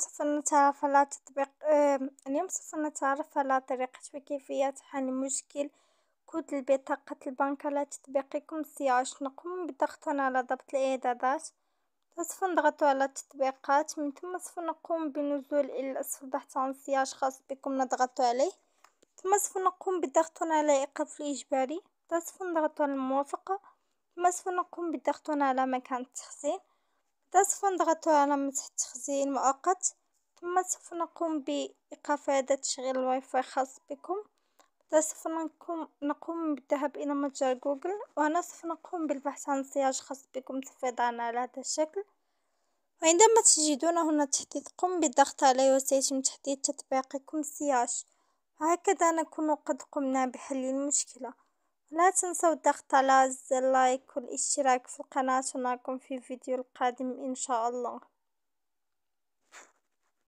صفنتها على تطبيق اليوم سوف نتعرف على طريقة وكيفية حل مشكل كود البطاقة البنك على تطبيقكم سياش نقوم بالضغط على ضبط الإعدادات سوف نضغط على التطبيقات من ثم سوف نقوم بالنزول إلى الأسفل بحث عن سياج خاص بكم نضغط عليه ثم سوف نقوم بالضغط على إيقاف الإجباري سوف نضغط على الموافقة ثم سوف نقوم بالضغط على مكان التخزين سوف نضغط على مسح التخزين مؤقت ثم سوف نقوم بإيقاف هذا تشغيل الواي فاي خاص بكم سوف نقوم بالذهاب إلى متجر جوجل وهنا سوف نقوم بالبحث عن سياج خاص بكم تفيضان على هذا الشكل وعندما تجدون هنا تحديث قم بالضغط عليه وسيتم تحديث تطبيقكم سياج هكذا نكون قد قمنا بحل المشكله لا تنسوا الضغط على زر اللايك والاشتراك في القناة ونراكم في الفيديو القادم ان شاء الله